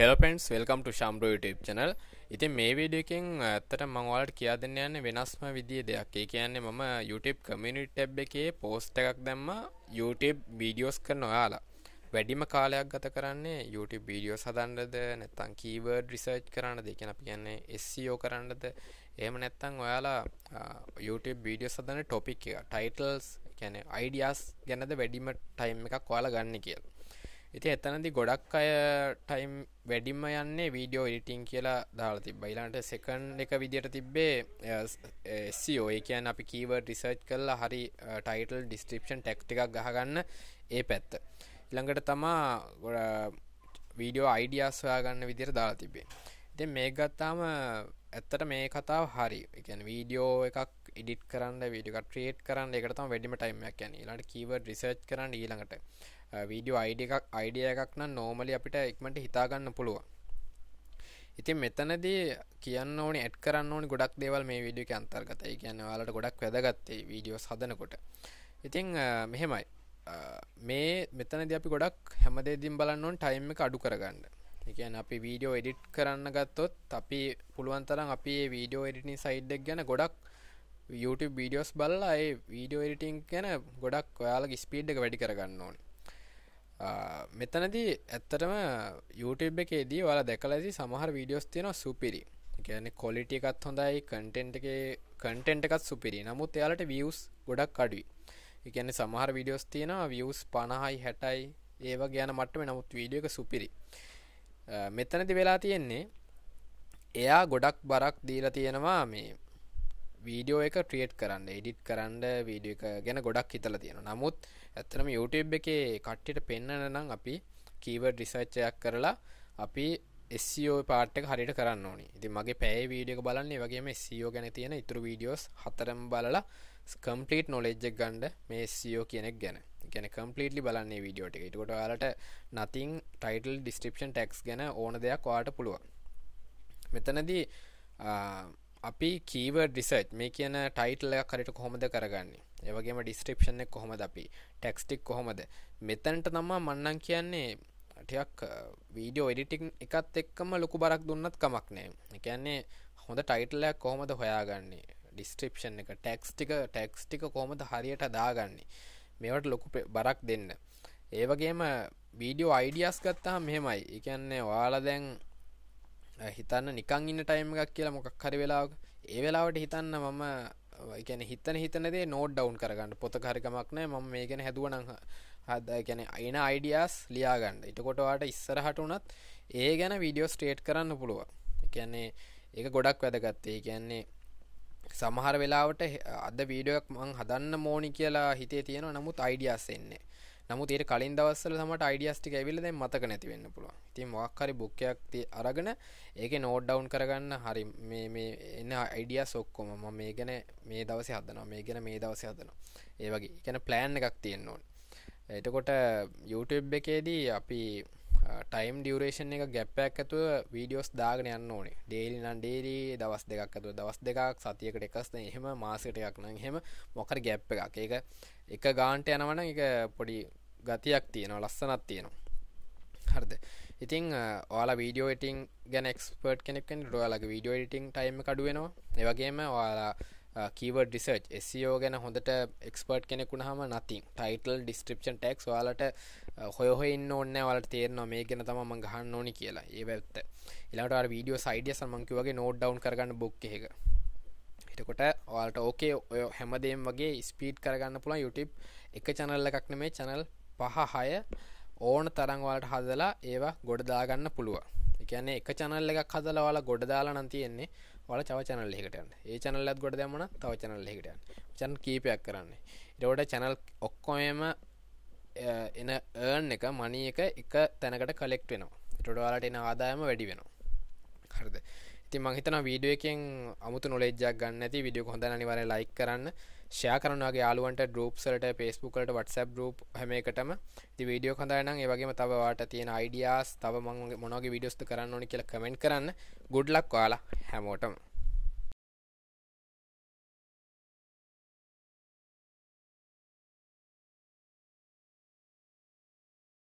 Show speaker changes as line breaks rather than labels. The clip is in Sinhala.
හෙලපෙන්ස් වෙල්කම් ට ශම්රෝ YouTube චනල් ඉතින් මේ වීඩියකින් ඇත්තට මංවලට කියා දෙන්න යන්න වෙනස්ම විදිිය දෙයක් ඒ කියන්නේ මම YouTube කමිනිට එබ් එකේ පෝස්ට එකක් දැම්ම YouTube වීඩියෝස් කර නොයාලා වැඩිම කාලයක් ගත කරන්නේ YouTube වීඩියෝ සදන්නද නැත්තං කීවර්ඩ් රිසර්ච් කරන්න දෙකන අපි කියන්නේ SEO කරන්නද එහම නැත්තං ඔයාලා YouTube වීඩියෝ සදන්න ටොපික් එක ටයිටල්ස් ැන අයිඩියස් ගැනද වැඩිම ටයිම් එකක් වාලා ගන්න කියලා ඉති එතනදි ගොඩක් අය ටයිම් වැඩිම යන්නේ වීඩියෝ ඉඩිටිං කියලා දාලා තිබ යිලාන්ට සෙකන්් එක විදියට තිබ්බේ සෝ e ඒ කියන් අපි කීව රිසර්ච් කරලා හරි ටයිටල් ඩිස්ක්‍රපෂන් ටෙක්් එකක් ගහගන්න ඒ පැත්ත ඉළඟට තමා ගොඩ වීඩියෝ අයිඩියස් සොයාගන්න විදිර දාලා තිබේ ඉති මේ ගත්තාම ඇත්තට මේ කතාව හරි එකන වීඩියෝ එකක් ඉඩිට කරන්න විඩික ට්‍රේට් කරන්න එකටම වැඩිම ටයිමයක් ැන ලාට කීව රිසර්ච් කරන්න ඊළඟට වීඩියෝ අයිඩ එකක් අයිඩිය එකක් නම් නෝමලි අපිට එක්මට හිතාගන්න පුළුවන් ඉතින් මෙතනදී කියන්න ඕනි ඇඩ් කරන්න ඕනි ගොඩක් දේවල් මේ වීඩියෝ එක අන්තර්ගතයි කියන්න ඔයාලට ගොඩක් වැදගත්තේ වීඩියෝ හදනකොට ඉතින් මෙහෙමයි මේ මෙතනදී අපි ගොඩක් හැමදේදීම් බලන්න ඕන ටයිම් එක අඩු කරගන්න එකන් අපි වීඩියෝ එඩිට් කරන්න ගත්තොත් අපි පුළුවන් තරම් අපි වීඩියෝ එඩිටි සයිඩ්ඩක් ගැන ගොඩක් YouTube වීඩියෝස් බලලා ඒ වීඩියෝ එඩිටිං ගැන ගොඩක් ඔයාලගේ ස්පීඩ් එක වැඩි කරගන්න ඕනේ මෙතනදී ඇත්තටම YouTube එකේදී වල දැකලති සමහර වීඩියෝස් තියෙන සුපිරි ගැන කොලිටිය එකත් හොඳයි කටෙන්ට් එක කටෙන්ට් එකත් සුපිරි නමුත් එයාලට වියස් ගොඩක් අඩුයි එකන සමහර වීඩියෝස් තියෙන වියස් පණහයි හැටයි ඒවා ගැන මටම නමුත් වීඩියෝ එක සුපිරි මෙතනති වෙලා තියෙන්නේ එයා ගොඩක් බරක් දීලා තියෙනවා මේ වීඩියෝ එක ට්‍රියට් කරන්න එඩිට් කරන්න වීඩිය එක ගැන ගොඩක් හිතල තියෙන නමුත් ඇත්තනම YouTube එක කට්ටිට පෙන්න්නන නම් අපි කීවර් රිසර්ච්චයක් කරලා අපි SEO පාට හරිට කරන්න ඕනි ඉති මගේ පැෑ වීඩියක බලන්නේ වගේම SEO ගැන තියෙන ඉතුරු වීඩියෝස් හතරම් බලලා කම්පලීට් නොලෙජ්ජක් ගන්ඩ මේ SEO කියනෙක් ගැන ගැන කම්පලීටලි බලන්නේ වීඩියෝට එකටකොට ලට නතින් ටයිටල් ඩිස්ටිපෂන් ටැක්ස් ගැන ඕන දෙයක් වාට පුළුවන් මෙතනදී අපි කීවර්ඩ් රිසර්ච් මේ කියන ටයිටල්ලයක් කරට කොහොමද කරගන්නේ ඒවගේම ඩිස්ක්‍රපෂණ එක කොහොමද අපි ටෙක්ස්ටික් කොහොමද මෙතැන්ට නම්මා මන්නන් කියන්නේ ටයක් වීඩියෝ එඩිටික් එකත් එක්කම ලොකු බරක් දුන්නත් කමක් නෑ එකන්නේ හොඳ ටයිටල්ලයක් කොහොමද හොයාගන්නේ ඩිස්ක්‍රපෂන් එක ටෙක්ස්ටික ටෙක්ස්ටික කොහොමද හරියට දාගන්නේ මේවට ලොකු බරක් දෙන්න ඒවගේම වීඩියෝ අයිඩියස් ගත්තා මෙහෙමයි එකන්නේ වාලා දැන් හිතන්න නිකං ඉන්න ටයිම් එකක් කියලා මොකක් හරි වෙලාව ඒ වෙලාවට හිතන්න මම ගැන හිතන හිතනදේ නෝඩ් ඩවන් කරගන්න පොත හරිකමක් නෑ ම මේ ගැන හැදුවනහ හද ගැන අයින අයිඩියස් ලියාගන්න ඉටකොටවාට ඉස්සරහට වනත් ඒ ගැන වීඩියෝ ස්ටේට් කරන්න පුළුව කියන්නේ ඒක ගොඩක් වැදගත්තේ කියන්නේ සමහර වෙලාවට අද වීඩියක් මං හදන්න මෝනි කියලා හිතේ තියෙන නමුත් අයිඩියස් එන්නේ නමුත් ඊට කලින් දවස්වල තමයි අයිඩියාස් ටික ඇවිල්ලා දැන් මතක නැති වෙන්න පුළුවන්. ඉතින් මොකක් හරි බුක් එකක් අරගෙන ඒකේ නෝට් ඩවුන් කරගන්න හරි මේ මේ එන අයිඩියාස් ඔක්කොම මම මේ ගැන මේ දවසේ හදනවා මේ ගැන මේ දවසේ හදනවා. ඒ වගේ. කියන්නේ ප්ලෑන් එකක් තියෙන්න ඕනේ. එතකොට YouTube එකේදී අපි ටයිම් ඩියවරේෂන් එක ගැප්පයක් ඇතුව වීඩියෝස් දාගෙන යන්න ඕනේ ඩේලි නන් ඩේලී දවස් දෙකක් ඇතුව දවස් දෙකක් සතියකට එකස්න එහෙම මාසට එකක් නම් එහෙම මොකර ගැප් එකක් ඒක එක ගාන්ට යනවන එක පොඩි ගතියක් තියෙනවා ලස්සනත් තියෙනවා හරද ඉතිං ඕල වීඩියෝ ඉටිං ගැනෙක්ස්පර්ට් කෙනෙක්ෙන් රොයාලගේ වීඩියෝ ඉටිං ටයිම් කඩුවෙනවා ඒවගේම ඔයාලා කීවර් ඩිසර්ච් SEO ගැන හොඳට එක්ස්පර්ට් කෙනෙකුුණහම නති ටයිටල් ඩිස්ක්‍රපෂන් ටෙක්ස් වාලට හොයහො ඉන්න ඔන්න වලට තේරනවා මේ ගැන තම මං ගහන්න ඕනි කියලා ඒ වැත්ත එලාට වීඩියෝ සයිඩිය සමංකිවගේ නෝඩ් ඩවන් කරගන්න බොක් එක එතකොට ඔයාලට ඕකේ ඔය හැමදේම් වගේ ස්පීඩ් කරගන්න පුළන් YouTube එක චැනල්ල එකක්න මේ චැනල් පහ හය ඕන තරංවාලට හදලා ඒවා ගොඩදාගන්න පුළුව එකන්නේ එක චැනල්ල එකක් හදලවාලා ගොඩදාලා නන් තියෙන්නේ වල චව චැනල් එකටන්න ඒ චැනල්ලත් ගොඩ දැමන තව චැනල් එකටයන් චන් කීපයක් කරන්නේ ඉටවට චැනල් ඔක්කොයම එන ඒර්න් එක මනී එක එක තැනකට කලෙක්ට වෙනවා ඉටඩවාලට එන ආදායම වැඩි වෙනවා හරද ඉති මංහිතන වීඩුව එකෙන් අමුතු නොලෙජ්ජක් ගන්න ඇති විඩිය හොඳ අනිවර ලයි කරන්න ෂයා කරනගේ යාලුවන්ට ගරුප් සලට පේස්බුකට වටසැබ් ගරුප් හැම එකටම ති වීඩියෝ කඳරනම් ඒවගේ තවවාට තියෙන අයිඩියස් තව මොනගේ විඩියස්තු කරන්න ඕනි කියල කමෙන්ට කරන්න ගුඩ්ලක් වාලා හැමෝටම